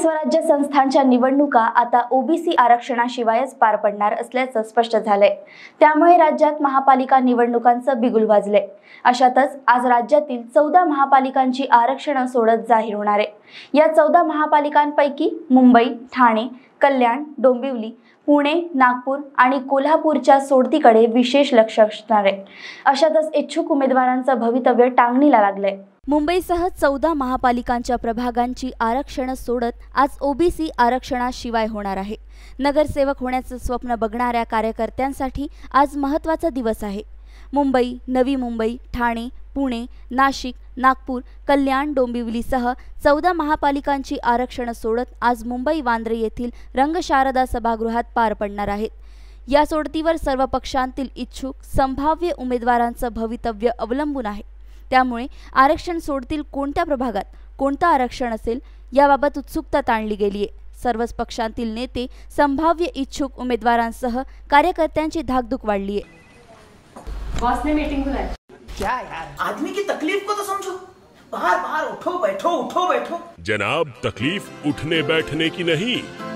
स्थानिक स्वराज्य संस्थांच्या निवडणुका आता ओबीसी आरक्षणाशिवायच पार पडणार असल्याचं स्पष्ट झालंय त्यामुळे राज्यात महापालिका निवडणुकांचं बिगुल वाजले अशातच आज राज्यातील चौदा महापालिकांची आरक्षण सोडत जाहीर होणार आहे या चौदा महापालिकांपैकी मुंबई ठाणे कल्याण डोंबिवली पुणे नागपूर आणि कोल्हापूरच्या सोडतीकडे विशेष लक्ष असणार आहे अशातच इच्छुक उमेदवारांचं भवितव्य टांगणीला लागलंय मुंबईसह चौदा महापालिकांच्या प्रभागांची आरक्षणं सोडत आज ओबीसी आरक्षणाशिवाय होणार आहे नगरसेवक होण्याचं स्वप्न बघणाऱ्या कार्यकर्त्यांसाठी आज महत्त्वाचा दिवस आहे मुंबई नवी मुंबई ठाणे पुणे नाशिक नागपूर कल्याण डोंबिवलीसह चौदा महापालिकांची आरक्षण सोडत आज मुंबई वांद्रे येथील रंगशारदा सभागृहात पार पडणार आहेत या सोडतीवर सर्व पक्षांतील इच्छुक संभाव्य उमेदवारांचं भवितव्य अवलंबून आहे त्यामुळे आरक्षण सोडतील कोणत्या प्रभागात कोणतं आरक्षण असेल याबाबत उत्सुकता ताणली गेली आहे सर्वच पक्षांतील नेते संभाव्य इच्छुक उमेदवारांसह कार्यकर्त्यांची धाकधूक वाढली आहे बाहर बाहर उठो बैठो उठो बैठो जनाब तकलीफ उठने बैठने की नहीं